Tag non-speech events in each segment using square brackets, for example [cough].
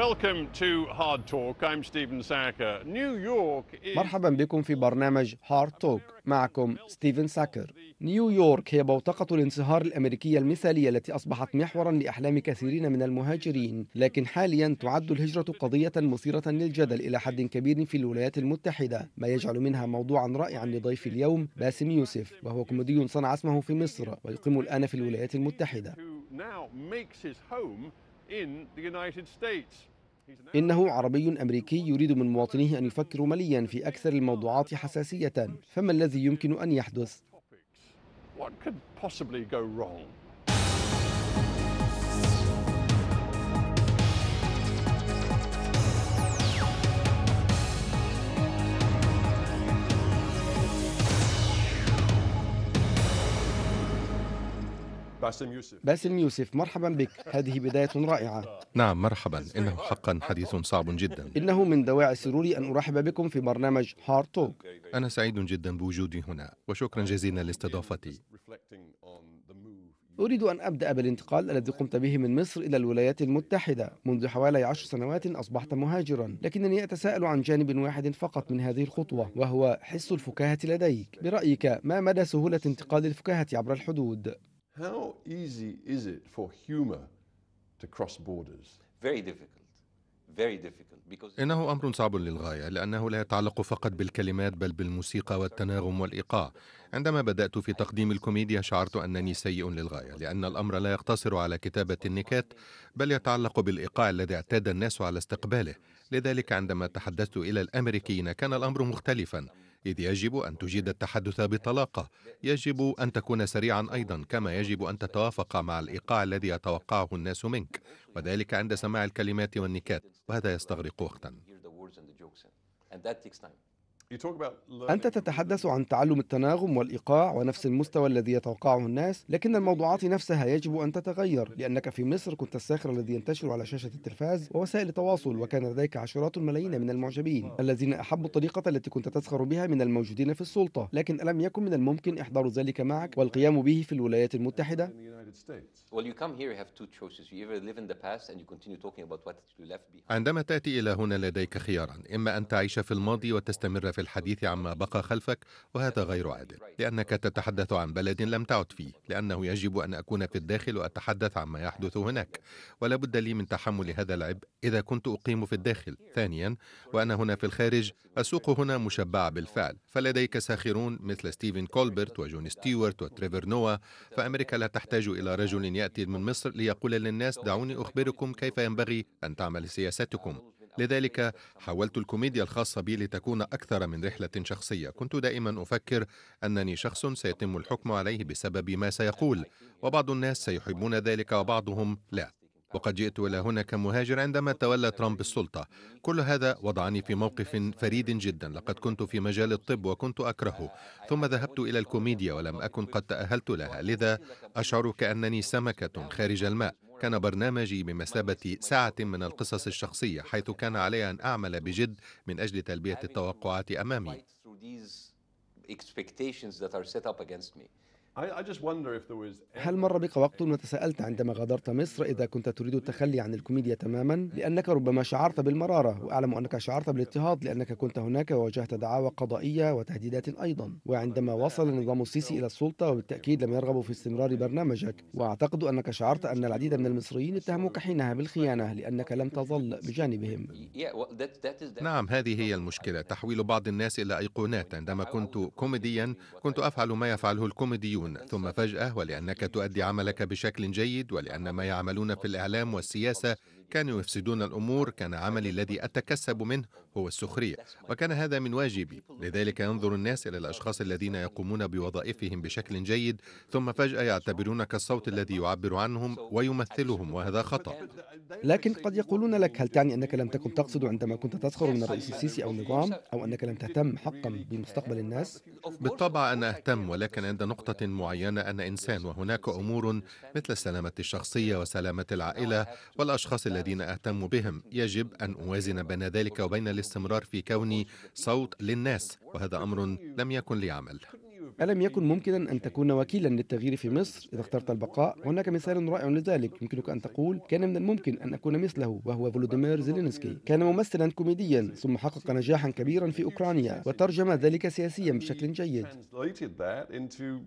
Welcome to Hard Talk. I'm Stephen Sacker. New York is... مرحبا بكم في برنامج هارد توك معكم ستيفن ساكر نيويورك هي بوتقة الانصهار الأمريكية المثالية التي أصبحت محورا لأحلام كثيرين من المهاجرين لكن حاليا تعد الهجرة قضية مثيرة للجدل إلى حد كبير في الولايات المتحدة ما يجعل منها موضوعا رائعا لضيف اليوم باسم يوسف وهو كوميدي صنع اسمه في مصر ويقيم الآن في الولايات المتحدة إنه عربي أمريكي يريد من مواطنيه أن يفكروا مليا في أكثر الموضوعات حساسية فما الذي يمكن أن يحدث؟ باسم يوسف باسم يوسف مرحبا بك هذه بداية رائعة نعم مرحبا إنه حقا حديث صعب جدا إنه من دواعي سروري أن أرحب بكم في برنامج هارد توك أنا سعيد جدا بوجودي هنا وشكرا جزيلا لاستضافتي أريد أن أبدأ بالانتقال الذي قمت به من مصر إلى الولايات المتحدة منذ حوالي عشر سنوات أصبحت مهاجرا لكنني أتساءل عن جانب واحد فقط من هذه الخطوة وهو حس الفكاهة لديك برأيك ما مدى سهولة انتقال الفكاهة عبر الحدود؟ How easy is it for humor to cross borders? Very difficult. إنه أمر صعب للغاية لأنه لا يتعلق فقط بالكلمات بل بالموسيقى والتناغم والإيقاع عندما بدأت في تقديم الكوميديا شعرت أنني سيء للغاية لأن الأمر لا يقتصر على كتابة النكات بل يتعلق بالإيقاع الذي اعتاد الناس على استقباله لذلك عندما تحدثت إلى الأمريكيين كان الأمر مختلفا إذ يجب أن تجيد التحدث بطلاقة يجب أن تكون سريعا أيضا كما يجب أن تتوافق مع الإيقاع الذي يتوقعه الناس منك وذلك عند سماع الكلمات والنكات وهذا يستغرق وقتا أنت تتحدث عن تعلم التناغم والإيقاع ونفس المستوى الذي يتوقعه الناس، لكن الموضوعات نفسها يجب أن تتغير، لأنك في مصر كنت الساخر الذي ينتشر على شاشة التلفاز ووسائل التواصل، وكان لديك عشرات الملايين من المعجبين الذين أحبوا الطريقة التي كنت تسخر بها من الموجودين في السلطة، لكن ألم يكن من الممكن إحضار ذلك معك والقيام به في الولايات المتحدة؟ United States. Well, you come here, you have two choices. You either live in the past and you continue talking about what you left behind. عندما تأتي إلى هنا لديك خياران، إما أن تعيش في الماضي وتستمر في الحديث عما بقى خلفك، وهذا غير عادل، لأنك تتحدث عن بلد لم تعد فيه، لأنه يجب أن أكون في الداخل وأتحدث عما يحدث هناك، ولا بد لي من تحمل هذا العبء إذا كنت أقيم في الداخل. ثانيا، وأنا هنا في الخارج، السوق هنا مشبعة بالفعل، فلديك ساخرون مثل ستيفن كولبرت وجون ستيوارت وتريفر نوا، فأمريكا لا تحتاج إلى إلى رجل يأتي من مصر ليقول للناس دعوني أخبركم كيف ينبغي أن تعمل سياستكم لذلك حاولت الكوميديا الخاصة بي لتكون أكثر من رحلة شخصية كنت دائما أفكر أنني شخص سيتم الحكم عليه بسبب ما سيقول وبعض الناس سيحبون ذلك وبعضهم لا وقد جئت إلى هنا كمهاجر عندما تولى ترامب السلطة كل هذا وضعني في موقف فريد جدا لقد كنت في مجال الطب وكنت أكرهه ثم ذهبت إلى الكوميديا ولم أكن قد تأهلت لها لذا أشعر كأنني سمكة خارج الماء كان برنامجي بمثابة ساعة من القصص الشخصية حيث كان علي أن أعمل بجد من أجل تلبية التوقعات أمامي expectations that are set up against me. هل مر بك وقت وتساءلت عندما غادرت مصر إذا كنت تريد التخلي عن الكوميديا تماما لأنك ربما شعرت بالمرارة وأعلم أنك شعرت بالاضطهاد لأنك كنت هناك وواجهت دعاوى قضائية وتهديدات أيضا وعندما وصل نظام السيسي إلى السلطة وبالتأكيد لم يرغبوا في استمرار برنامجك وأعتقد أنك شعرت أن العديد من المصريين اتهموك حينها بالخيانة لأنك لم تظل بجانبهم نعم هذه هي المشكلة تحويل بعض الناس إلى أيقونات عندما كنت كوميديا كنت أفعل ما يفعله الكوميديون ينتهزون ثم فجأة ولأنك تؤدي عملك بشكل جيد ولأن ما يعملون في الإعلام والسياسة كانوا يفسدون الأمور كان عملي الذي أتكسب منه هو السخرية وكان هذا من واجبي لذلك ينظر الناس إلى الأشخاص الذين يقومون بوظائفهم بشكل جيد ثم فجأة يعتبرونك الصوت الذي يعبر عنهم ويمثلهم وهذا خطأ لكن قد يقولون لك هل تعني أنك لم تكن تقصد عندما كنت تسخر من الرئيس السيسي أو النظام أو أنك لم تهتم حقا بمستقبل الناس؟ بالطبع أنا أهتم ولكن عند نقطة معينة أنا إنسان وهناك أمور مثل السلامة الشخصية وسلامة العائلة والأشخاص الذين الذين أهتم بهم يجب أن أوازن بين ذلك وبين الاستمرار في كوني صوت للناس وهذا أمر لم يكن لي عمل ألم يكن ممكنا أن تكون وكيلا للتغيير في مصر إذا اخترت البقاء؟ هناك مثال رائع لذلك يمكنك أن تقول كان من الممكن أن أكون مثله وهو فولودمير زيلينسكي كان ممثلا كوميديا ثم حقق نجاحا كبيرا في أوكرانيا وترجم ذلك سياسيا بشكل جيد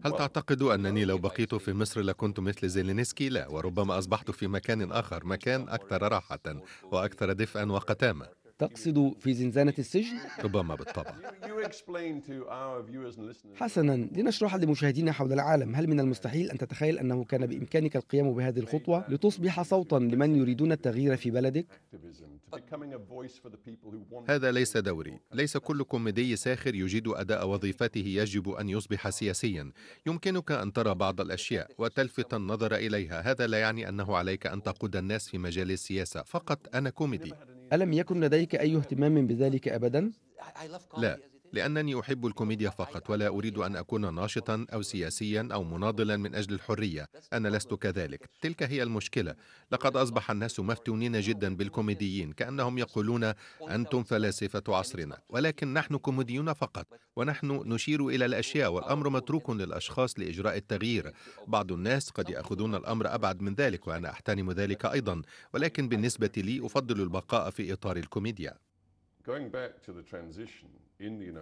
هل تعتقد أنني لو بقيت في مصر لكنت مثل زيلينسكي؟ لا وربما أصبحت في مكان آخر مكان أكثر راحة وأكثر دفئا وقتامة تقصد في زنزانة السجن؟ ربما بالطبع حسنا لنشرح لمشاهدينا حول العالم هل من المستحيل أن تتخيل أنه كان بإمكانك القيام بهذه الخطوة لتصبح صوتا لمن يريدون التغيير في بلدك؟ هذا ليس دوري ليس كل كوميدي ساخر يجيد أداء وظيفته يجب أن يصبح سياسيا يمكنك أن ترى بعض الأشياء وتلفت النظر إليها هذا لا يعني أنه عليك أن تقود الناس في مجال السياسة فقط أنا كوميدي ألم يكن لديك أي اهتمام بذلك أبدا؟ لا لأنني أحب الكوميديا فقط ولا أريد أن أكون ناشطا أو سياسيا أو مناضلا من أجل الحرية أنا لست كذلك تلك هي المشكلة لقد أصبح الناس مفتونين جدا بالكوميديين كأنهم يقولون أنتم فلاسفة عصرنا ولكن نحن كوميديون فقط ونحن نشير إلى الأشياء والأمر متروك للأشخاص لإجراء التغيير بعض الناس قد يأخذون الأمر أبعد من ذلك وأنا أحترم ذلك أيضا ولكن بالنسبة لي أفضل البقاء في إطار الكوميديا Going back to the transition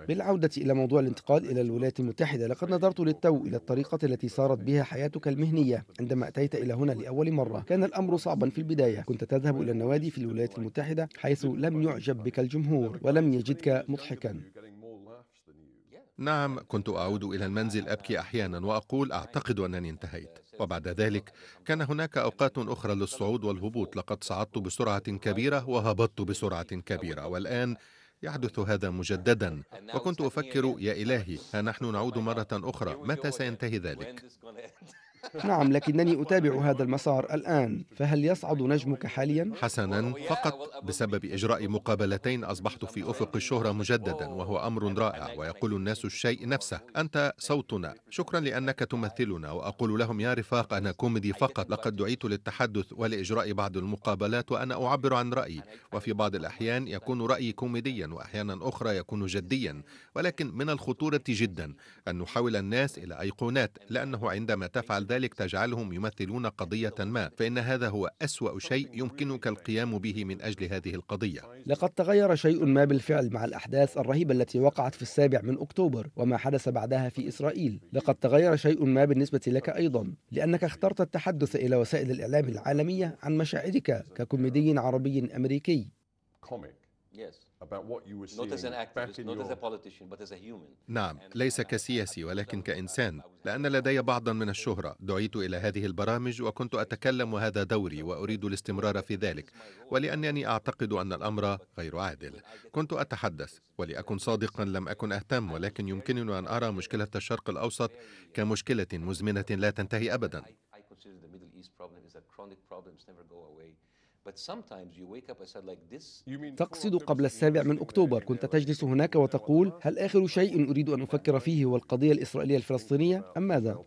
بالعودة إلى موضوع الانتقال إلى الولايات المتحدة لقد نظرت للتو إلى الطريقة التي سارت بها حياتك المهنية عندما أتيت إلى هنا لأول مرة كان الأمر صعبا في البداية كنت تذهب إلى النوادي في الولايات المتحدة حيث لم يعجب بك الجمهور ولم يجدك مضحكا نعم كنت اعود الى المنزل ابكي احيانا واقول اعتقد انني انتهيت وبعد ذلك كان هناك اوقات اخرى للصعود والهبوط لقد صعدت بسرعه كبيره وهبطت بسرعه كبيره والان يحدث هذا مجددا وكنت أفكر يا إلهي ها نحن نعود مرة أخرى متى سينتهي ذلك؟ نعم لكنني أتابع هذا المسار الآن فهل يصعد نجمك حاليا؟ حسنا فقط بسبب إجراء مقابلتين أصبحت في أفق الشهرة مجددا وهو أمر رائع ويقول الناس الشيء نفسه أنت صوتنا شكرا لأنك تمثلنا وأقول لهم يا رفاق أنا كوميدي فقط لقد دعيت للتحدث ولإجراء بعض المقابلات وأنا أعبر عن رأيي وفي بعض الأحيان يكون رأيي كوميديا وأحيانا أخرى يكون جديا ولكن من الخطورة جدا أن نحول الناس إلى أيقونات لأنه عندما تفعل ذلك وذلك تجعلهم يمثلون قضية ما فإن هذا هو أسوأ شيء يمكنك القيام به من أجل هذه القضية لقد تغير شيء ما بالفعل مع الأحداث الرهيبة التي وقعت في السابع من أكتوبر وما حدث بعدها في إسرائيل لقد تغير شيء ما بالنسبة لك أيضا لأنك اخترت التحدث إلى وسائل الإعلام العالمية عن مشاعرك ككوميدي عربي أمريكي نعم ليس كسياسي ولكن كإنسان لأن لدي بعضا من الشهرة دعيت إلى هذه البرامج وكنت أتكلم وهذا دوري وأريد الاستمرار في ذلك ولأنني أعتقد أن الأمر غير عادل كنت أتحدث ولأكن صادقا لم أكن أهتم ولكن يمكنني أن أرى مشكلة الشرق الأوسط كمشكلة مزمنة لا تنتهي أبدا تقصد قبل السابع من أكتوبر كنت تجلس هناك وتقول هل آخر شيء أريد أن أفكر فيه هو القضية الإسرائيلية الفلسطينية أم ماذا؟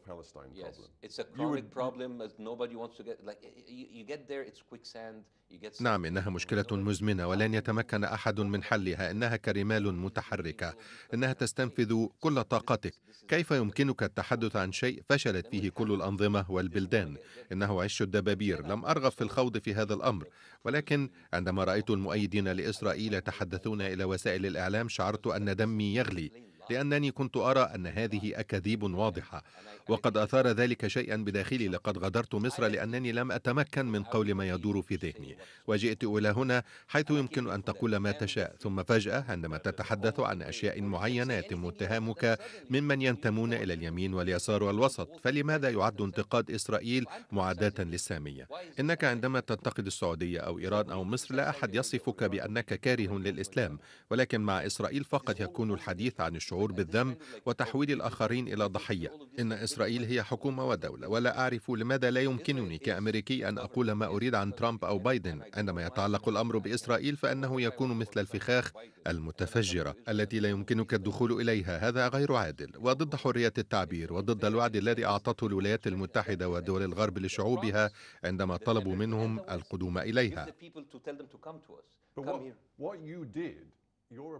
نعم إنها مشكلة مزمنة ولن يتمكن أحد من حلها إنها كرمال متحركة إنها تستنفذ كل طاقتك كيف يمكنك التحدث عن شيء فشلت فيه كل الأنظمة والبلدان إنه عش الدبابير لم أرغب في الخوض في هذا الأمر الأمر ولكن عندما رأيت المؤيدين لإسرائيل يتحدثون إلى وسائل الإعلام شعرت أن دمي يغلي لأنني كنت أرى أن هذه أكاذيب واضحة وقد أثار ذلك شيئا بداخلي لقد غادرت مصر لأنني لم أتمكن من قول ما يدور في ذهني وجئت إلى هنا حيث يمكن أن تقول ما تشاء ثم فجأة عندما تتحدث عن أشياء معينة يتم اتهامك ممن ينتمون إلى اليمين واليسار والوسط فلماذا يعد انتقاد إسرائيل معاداة للسامية إنك عندما تنتقد السعودية أو إيران أو مصر لا أحد يصفك بأنك كاره للإسلام ولكن مع إسرائيل فقط يكون الحديث عن الشعوب الشعور بالذنب وتحويل الآخرين إلى ضحية إن إسرائيل هي حكومة ودولة ولا أعرف لماذا لا يمكنني كأمريكي أن أقول ما أريد عن ترامب أو بايدن عندما يتعلق الأمر بإسرائيل فإنه يكون مثل الفخاخ المتفجرة التي لا يمكنك الدخول إليها هذا غير عادل وضد حرية التعبير وضد الوعد الذي أعطته الولايات المتحدة ودول الغرب لشعوبها عندما طلبوا منهم القدوم إليها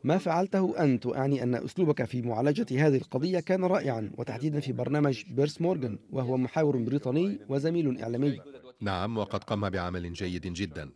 ما فعلته أنت أعني أن أسلوبك في معالجة هذه القضية كان رائعا وتحديدا في برنامج بيرس مورغان وهو محاور بريطاني وزميل إعلامي نعم وقد قام بعمل جيد جدا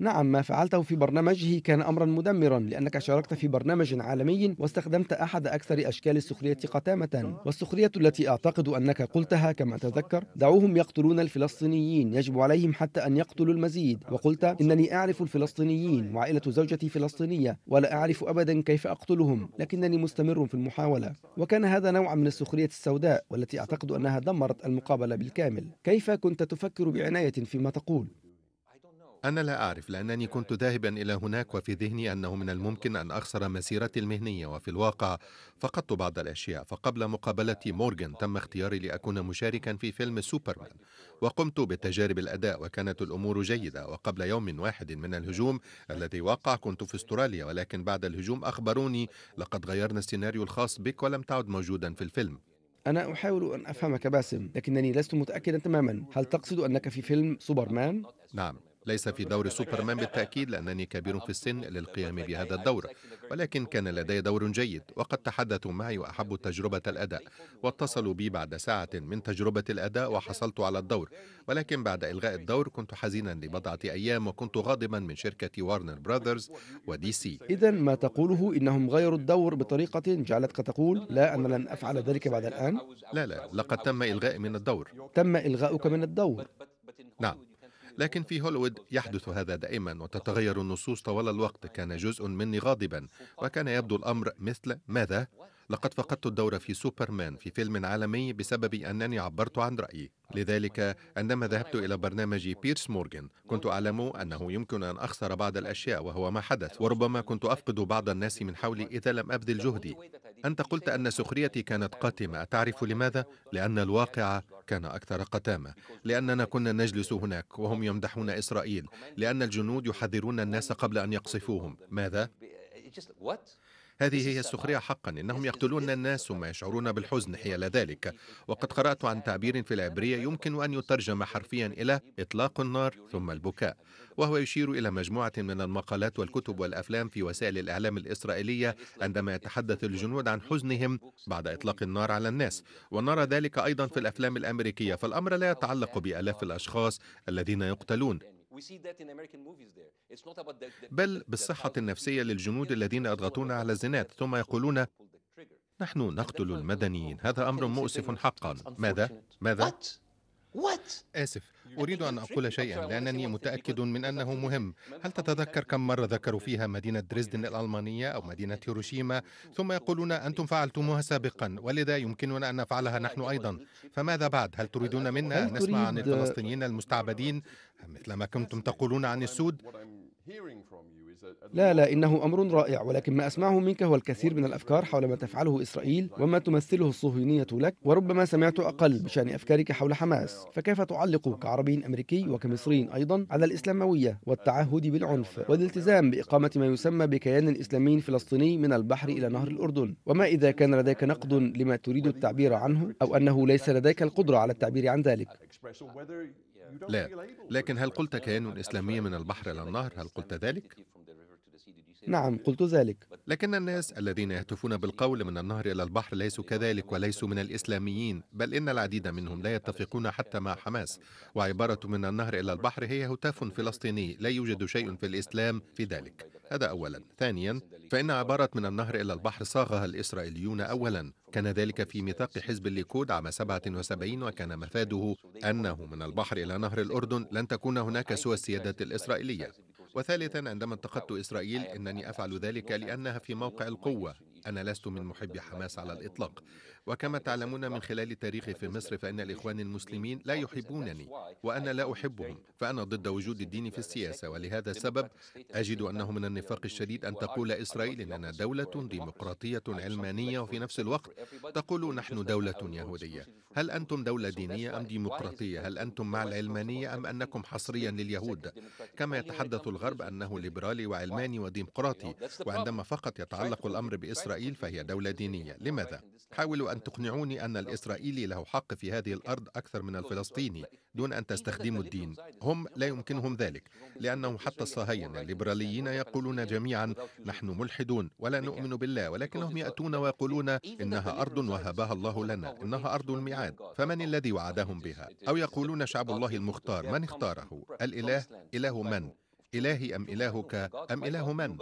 نعم ما فعلته في برنامجه كان أمرا مدمرا لأنك شاركت في برنامج عالمي واستخدمت أحد أكثر أشكال السخرية قتامة والسخرية التي أعتقد أنك قلتها كما أتذكر دعوهم يقتلون الفلسطينيين يجب عليهم حتى أن يقتلوا المزيد وقلت إنني أعرف الفلسطينيين وعائلة زوجتي فلسطينية ولا أعرف أبدا كيف أقتلهم لكنني مستمر في المحاولة وكان هذا نوع من السخرية السوداء والتي أعتقد أنها دمرت المقابلة بالكامل كيف كنت تفكر بعناية فيما تقول؟ أنا لا أعرف لأنني كنت ذاهبا إلى هناك وفي ذهني أنه من الممكن أن أخسر مسيرتي المهنية وفي الواقع فقدت بعض الأشياء فقبل مقابلة مورغان تم اختياري لأكون مشاركا في فيلم سوبرمان وقمت بتجارب الأداء وكانت الأمور جيدة وقبل يوم واحد من الهجوم الذي وقع كنت في استراليا ولكن بعد الهجوم أخبروني لقد غيرنا السيناريو الخاص بك ولم تعد موجودا في الفيلم أنا أحاول أن أفهمك باسم لكنني لست متأكدا تماما هل تقصد أنك في فيلم سوبرمان؟ نعم ليس في دور سوبرمان بالتأكيد لأنني كبير في السن للقيام بهذا الدور ولكن كان لدي دور جيد وقد تحدثوا معي وأحبوا تجربة الأداء واتصلوا بي بعد ساعة من تجربة الأداء وحصلت على الدور ولكن بعد إلغاء الدور كنت حزينا لبضعة أيام وكنت غاضبا من شركة وارنر براذرز ودي سي إذا ما تقوله إنهم غيروا الدور بطريقة جعلتك تقول لا أنا لن أفعل ذلك بعد الآن لا لا لقد تم إلغاء من الدور تم إلغاؤك من الدور نعم لكن في هوليوود يحدث هذا دائما وتتغير النصوص طوال الوقت كان جزء مني غاضبا وكان يبدو الأمر مثل ماذا؟ لقد فقدت الدور في سوبرمان في فيلم عالمي بسبب أنني عبرت عن رأيي لذلك عندما ذهبت إلى برنامج بيرس مورغان كنت أعلم أنه يمكن أن أخسر بعض الأشياء وهو ما حدث وربما كنت أفقد بعض الناس من حولي إذا لم أبذل جهدي أنت قلت أن سخريتي كانت قاتمة تعرف لماذا؟ لأن الواقع كان أكثر قتامة لأننا كنا نجلس هناك وهم يمدحون إسرائيل لأن الجنود يحذرون الناس قبل أن يقصفوهم ماذا؟ هذه هي السخرية حقا إنهم يقتلون الناس ثم يشعرون بالحزن حيال ذلك وقد قرأت عن تعبير في العبرية يمكن أن يترجم حرفيا إلى إطلاق النار ثم البكاء وهو يشير إلى مجموعة من المقالات والكتب والأفلام في وسائل الإعلام الإسرائيلية عندما يتحدث الجنود عن حزنهم بعد إطلاق النار على الناس ونرى ذلك أيضا في الأفلام الأمريكية فالأمر لا يتعلق بآلاف الأشخاص الذين يقتلون بل بالصحة النفسية للجنود الذين يضغطون على الزنات ثم يقولون نحن نقتل المدنيين هذا أمر مؤسف حقا ماذا؟ ماذا؟ آسف أريد أن أقول شيئا لأنني متأكد من أنه مهم هل تتذكر كم مرة ذكروا فيها مدينة دريسدن الألمانية أو مدينة هيروشيما ثم يقولون أنتم فعلتموها سابقا ولذا يمكننا أن نفعلها نحن أيضا فماذا بعد هل تريدون منا أن نسمع عن الفلسطينيين المستعبدين مثل ما كنتم تقولون عن السود لا لا إنه أمر رائع ولكن ما أسمعه منك هو الكثير من الأفكار حول ما تفعله إسرائيل وما تمثله الصهيونية لك وربما سمعت أقل بشأن أفكارك حول حماس فكيف تعلق كعربي أمريكي وكمصري أيضا على الإسلاموية والتعهد بالعنف والالتزام بإقامة ما يسمى بكيان إسلامي فلسطيني من البحر إلى نهر الأردن وما إذا كان لديك نقد لما تريد التعبير عنه أو أنه ليس لديك القدرة على التعبير عن ذلك لا لكن هل قلت كيان إسلامي من البحر إلى النهر هل قلت ذلك؟ نعم قلت ذلك لكن الناس الذين يهتفون بالقول من النهر إلى البحر ليسوا كذلك وليسوا من الإسلاميين بل إن العديد منهم لا يتفقون حتى مع حماس وعبارة من النهر إلى البحر هي هتاف فلسطيني لا يوجد شيء في الإسلام في ذلك هذا أولا ثانيا فإن عبارة من النهر إلى البحر صاغها الإسرائيليون أولا كان ذلك في ميثاق حزب الليكود عام 77 وكان مفاده أنه من البحر إلى نهر الأردن لن تكون هناك سوى السيادة الإسرائيلية وثالثا عندما انتقدت إسرائيل إنني أفعل ذلك لأنها في موقع القوة أنا لست من محبي حماس على الإطلاق وكما تعلمون من خلال تاريخي في مصر فان الاخوان المسلمين لا يحبونني وانا لا احبهم فانا ضد وجود الدين في السياسه ولهذا السبب اجد انه من النفاق الشديد ان تقول اسرائيل اننا دوله ديمقراطيه علمانيه وفي نفس الوقت تقول نحن دوله يهوديه هل انتم دوله دينيه ام ديمقراطيه هل انتم مع العلمانيه ام انكم حصريا لليهود كما يتحدث الغرب انه ليبرالي وعلماني وديمقراطي وعندما فقط يتعلق الامر باسرائيل فهي دوله دينيه لماذا حاولوا أن تقنعوني أن الإسرائيلي له حق في هذه الأرض أكثر من الفلسطيني دون أن تستخدموا الدين هم لا يمكنهم ذلك لأنه حتى الصهاينة الليبراليين يقولون جميعا نحن ملحدون ولا نؤمن بالله ولكنهم يأتون ويقولون إنها أرض وهبها الله لنا إنها أرض الميعاد فمن الذي وعدهم بها أو يقولون شعب الله المختار من اختاره الإله إله من إلهي أم إلهك أم إله من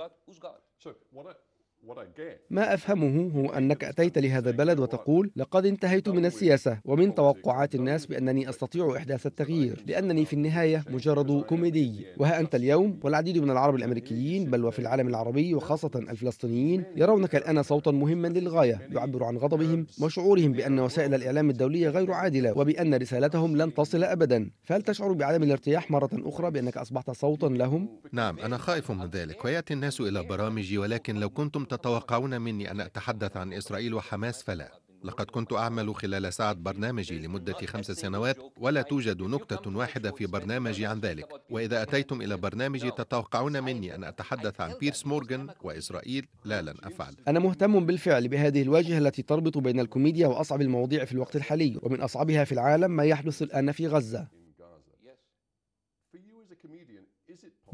ما أفهمه هو أنك أتيت لهذا البلد وتقول لقد انتهيت من السياسة ومن توقعات الناس بأنني أستطيع إحداث التغيير لأنني في النهاية مجرد كوميدي وها أنت اليوم والعديد من العرب الأمريكيين بل وفي العالم العربي وخاصة الفلسطينيين يرونك الآن صوتا مهما للغاية يعبر عن غضبهم وشعورهم بأن وسائل الإعلام الدولية غير عادلة وبأن رسالتهم لن تصل أبدا فهل تشعر بعدم الارتياح مرة أخرى بأنك أصبحت صوتا لهم؟ نعم أنا خائف من ذلك ويأتي الناس إلى برامجي ولكن لو كنتم تتوقعون مني أن أتحدث عن إسرائيل وحماس فلا لقد كنت أعمل خلال ساعة برنامجي لمدة خمس سنوات ولا توجد نكتة واحدة في برنامجي عن ذلك وإذا أتيتم إلى برنامجي تتوقعون مني أن أتحدث عن بيرس مورغان وإسرائيل لا لن أفعل أنا مهتم بالفعل بهذه الواجهة التي تربط بين الكوميديا وأصعب المواضيع في الوقت الحالي ومن أصعبها في العالم ما يحدث الآن في غزة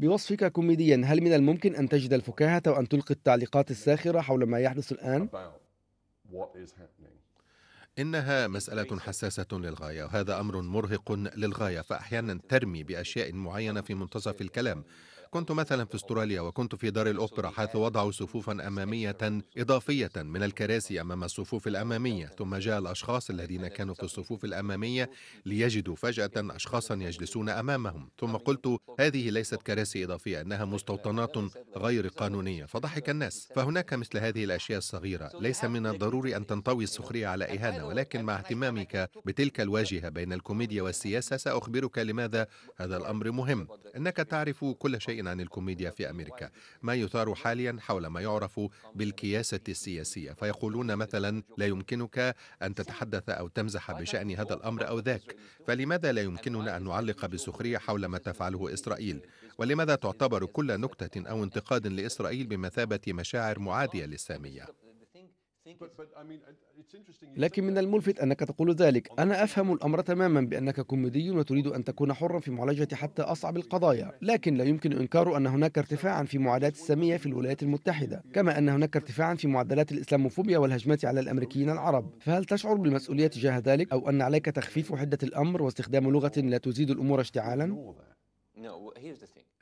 بوصفك كوميديا هل من الممكن أن تجد الفكاهة وأن تلقي التعليقات الساخرة حول ما يحدث الآن؟ إنها مسألة حساسة للغاية وهذا أمر مرهق للغاية فأحيانا ترمي بأشياء معينة في منتصف الكلام كنت مثلا في استراليا وكنت في دار الاوبرا حيث وضعوا صفوفا اماميه اضافيه من الكراسي امام الصفوف الاماميه ثم جاء الاشخاص الذين كانوا في الصفوف الاماميه ليجدوا فجاه اشخاصا يجلسون امامهم ثم قلت هذه ليست كراسي اضافيه انها مستوطنات غير قانونيه فضحك الناس فهناك مثل هذه الاشياء الصغيره ليس من الضروري ان تنطوي السخريه على اهانه ولكن مع اهتمامك بتلك الواجهه بين الكوميديا والسياسه ساخبرك لماذا هذا الامر مهم انك تعرف كل شيء عن الكوميديا في أمريكا ما يثار حاليا حول ما يعرف بالكياسة السياسية فيقولون مثلا لا يمكنك أن تتحدث أو تمزح بشأن هذا الأمر أو ذاك فلماذا لا يمكننا أن نعلق بسخرية حول ما تفعله إسرائيل ولماذا تعتبر كل نكتة أو انتقاد لإسرائيل بمثابة مشاعر معادية للسامية لكن من الملفت أنك تقول ذلك أنا أفهم الأمر تماما بأنك كوميدي وتريد أن تكون حرا في معالجة حتى أصعب القضايا لكن لا يمكن إنكار أن هناك ارتفاعا في معادلات السامية في الولايات المتحدة كما أن هناك ارتفاعا في معدلات الإسلاموفوبيا والهجمات على الأمريكيين العرب فهل تشعر بالمسؤولية تجاه ذلك أو أن عليك تخفيف حدة الأمر واستخدام لغة لا تزيد الأمور اشتعالا؟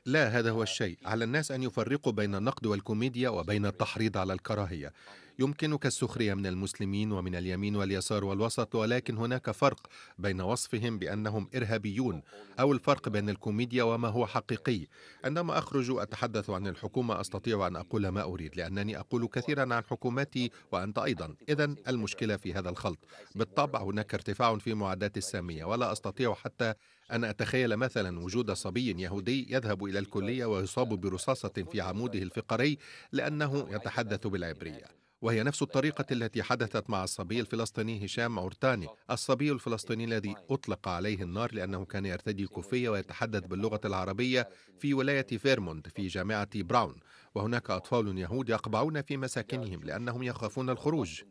لا هذا هو الشيء على الناس أن يفرقوا بين النقد والكوميديا وبين التحريض على الكراهية يمكنك السخريه من المسلمين ومن اليمين واليسار والوسط ولكن هناك فرق بين وصفهم بانهم ارهابيون او الفرق بين الكوميديا وما هو حقيقي عندما اخرج اتحدث عن الحكومه استطيع ان اقول ما اريد لانني اقول كثيرا عن حكومتي وانت ايضا اذا المشكله في هذا الخلط بالطبع هناك ارتفاع في معدات الساميه ولا استطيع حتى أن أتخيل مثلا وجود صبي يهودي يذهب إلى الكلية ويصاب برصاصة في عموده الفقري لأنه يتحدث بالعبرية وهي نفس الطريقة التي حدثت مع الصبي الفلسطيني هشام عرتاني الصبي الفلسطيني الذي أطلق عليه النار لأنه كان يرتدي كوفية ويتحدث باللغة العربية في ولاية فيرموند في جامعة براون وهناك أطفال يهود يقبعون في مساكنهم لأنهم يخافون الخروج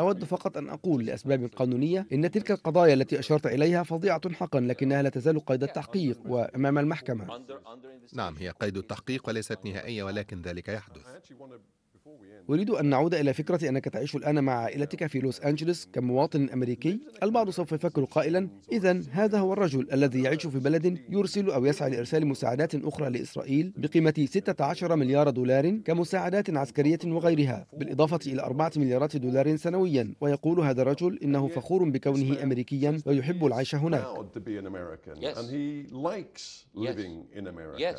أود فقط أن أقول لأسباب قانونية إن تلك القضايا التي أشرت إليها فظيعة حقا لكنها لا تزال قيد التحقيق وأمام المحكمة نعم هي قيد التحقيق وليست نهائية ولكن ذلك يحدث أريد أن نعود إلى فكرة أنك تعيش الآن مع عائلتك في لوس أنجلوس كمواطن أمريكي البعض سوف يفكر قائلا إذا هذا هو الرجل الذي يعيش في بلد يرسل أو يسعى لإرسال مساعدات أخرى لإسرائيل بقيمة 16 مليار دولار كمساعدات عسكرية وغيرها بالإضافة إلى 4 مليارات دولار سنويا ويقول هذا الرجل إنه فخور بكونه أمريكيا ويحب العيش هناك Yes. Yes.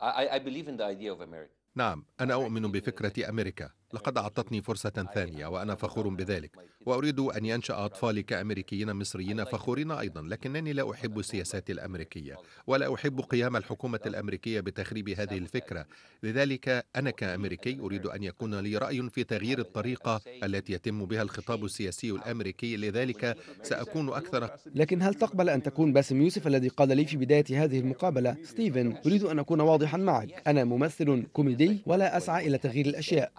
I, I believe in the idea of America. نعم انا اؤمن بفكره امريكا لقد أعطتني فرصة ثانية وأنا فخور بذلك وأريد أن ينشأ أطفالي كأمريكيين مصريين فخورين أيضا لكنني لا أحب السياسات الأمريكية ولا أحب قيام الحكومة الأمريكية بتخريب هذه الفكرة لذلك أنا كأمريكي أريد أن يكون لي رأي في تغيير الطريقة التي يتم بها الخطاب السياسي الأمريكي لذلك سأكون أكثر لكن هل تقبل أن تكون باسم يوسف الذي قال لي في بداية هذه المقابلة ستيفن أريد أن أكون واضحا معك أنا ممثل كوميدي ولا أسعى إلى تغيير الأشياء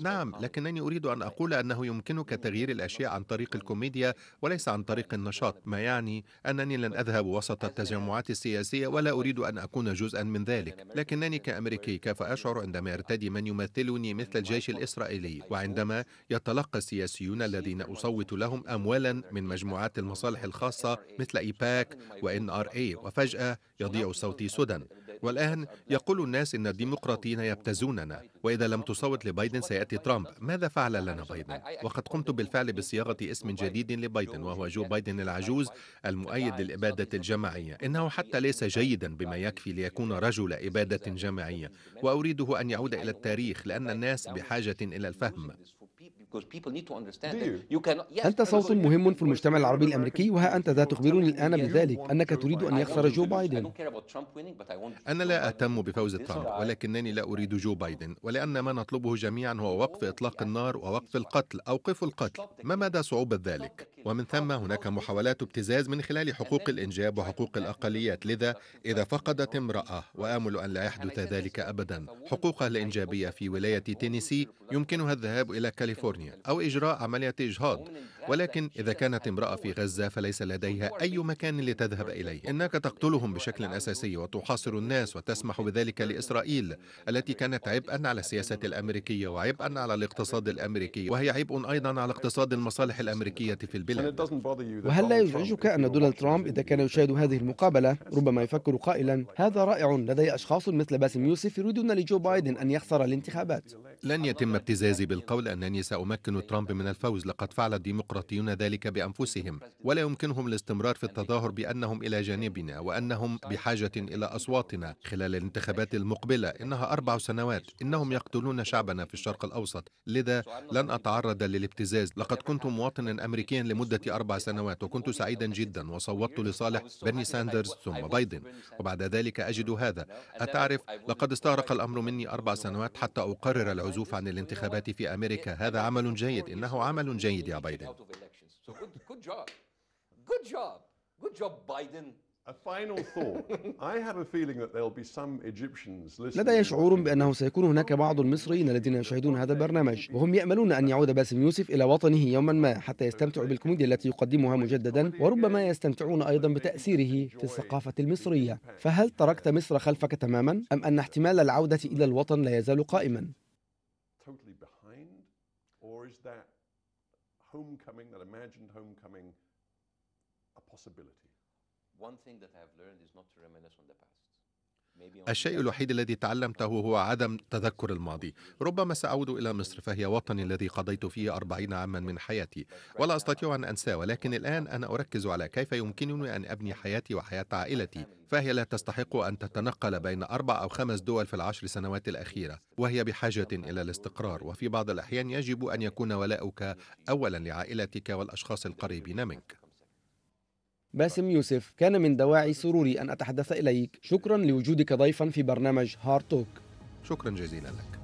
نعم لكنني أريد أن أقول أنه يمكنك تغيير الأشياء عن طريق الكوميديا وليس عن طريق النشاط ما يعني أنني لن أذهب وسط التجمعات السياسية ولا أريد أن أكون جزءا من ذلك لكنني كأمريكي كيف أشعر عندما يرتدي من يمثلني مثل الجيش الإسرائيلي وعندما يتلقى السياسيون الذين أصوت لهم أموالا من مجموعات المصالح الخاصة مثل إيباك وإن آر إي وفجأة يضيع صوتي سدى والآن يقول الناس إن الديمقراطيين يبتزوننا وإذا لم تصوت لبايدن سيأتي ترامب ماذا فعل لنا بايدن؟ وقد قمت بالفعل بصياغة اسم جديد لبايدن وهو جو بايدن العجوز المؤيد للإبادة الجماعية إنه حتى ليس جيدا بما يكفي ليكون رجل إبادة جماعية وأريده أن يعود إلى التاريخ لأن الناس بحاجة إلى الفهم أنت صوت مهم في المجتمع العربي الأمريكي وها أنت ذا تخبرني الآن بذلك أنك تريد أن يخسر جو بايدن أنا لا أهتم بفوز ترامب ولكنني لا أريد جو بايدن ولأن ما نطلبه جميعا هو وقف إطلاق النار ووقف القتل أوقفوا القتل ما مدى صعوبة ذلك؟ ومن ثم هناك محاولات ابتزاز من خلال حقوق الإنجاب وحقوق الأقليات لذا إذا فقدت امرأة وآمل أن لا يحدث ذلك أبدا حقوقها الإنجابية في ولاية تينيسي يمكنها الذهاب إلى كاليفورنيا أو إجراء عملية إجهاض ولكن إذا كانت امرأة في غزة فليس لديها أي مكان لتذهب إليه إنك تقتلهم بشكل أساسي وتحاصر الناس وتسمح بذلك لإسرائيل التي كانت عبئا على السياسة الأمريكية وعبئا على الاقتصاد الأمريكي وهي عبء أيضا على اقتصاد المصالح الأمريكية في البيت. البلاد وهل لا يزعجك أن دونالد ترامب إذا كان يشاهد هذه المقابلة ربما يفكر قائلا هذا رائع لدي أشخاص مثل باسم يوسف يريدون لجو بايدن أن يخسر الانتخابات لن يتم ابتزازي بالقول أنني سأمكن ترامب من الفوز لقد فعل الديمقراطيون ذلك بأنفسهم ولا يمكنهم الاستمرار في التظاهر بأنهم إلى جانبنا وأنهم بحاجة إلى أصواتنا خلال الانتخابات المقبلة إنها أربع سنوات إنهم يقتلون شعبنا في الشرق الأوسط لذا لن أتعرض للابتزاز لقد كنت مواطنا أمريكيا لم لمدة أربع سنوات وكنت سعيدا جدا وصوتت لصالح بيرني ساندرز ثم بايدن وبعد ذلك أجد هذا أتعرف لقد استغرق الأمر مني أربع سنوات حتى أقرر العزوف عن الانتخابات في أمريكا هذا عمل جيد إنه عمل جيد يا بايدن [laughs] لدي شعور بأنه سيكون هناك بعض المصريين الذين يشاهدون هذا البرنامج وهم يأملون أن يعود باسم يوسف إلى وطنه يوما ما حتى يستمتعوا بالكوميديا التي يقدمها مجددا وربما يستمتعون أيضا بتأثيره في الثقافة المصرية فهل تركت مصر خلفك تماما أم أن احتمال العودة إلى الوطن لا يزال قائما؟ homecoming, that imagined homecoming, a possibility? الشيء الوحيد الذي تعلمته هو عدم تذكر الماضي ربما سأعود إلى مصر فهي وطني الذي قضيت فيه أربعين عاما من حياتي ولا أستطيع أن أنساه ولكن الآن أنا أركز على كيف يمكنني أن أبني حياتي وحياة عائلتي فهي لا تستحق أن تتنقل بين أربع أو خمس دول في العشر سنوات الأخيرة وهي بحاجة إلى الاستقرار وفي بعض الأحيان يجب أن يكون ولاؤك أولا لعائلتك والأشخاص القريبين منك باسم يوسف كان من دواعي سروري أن أتحدث إليك شكرا لوجودك ضيفا في برنامج هارتوك توك شكرا جزيلا لك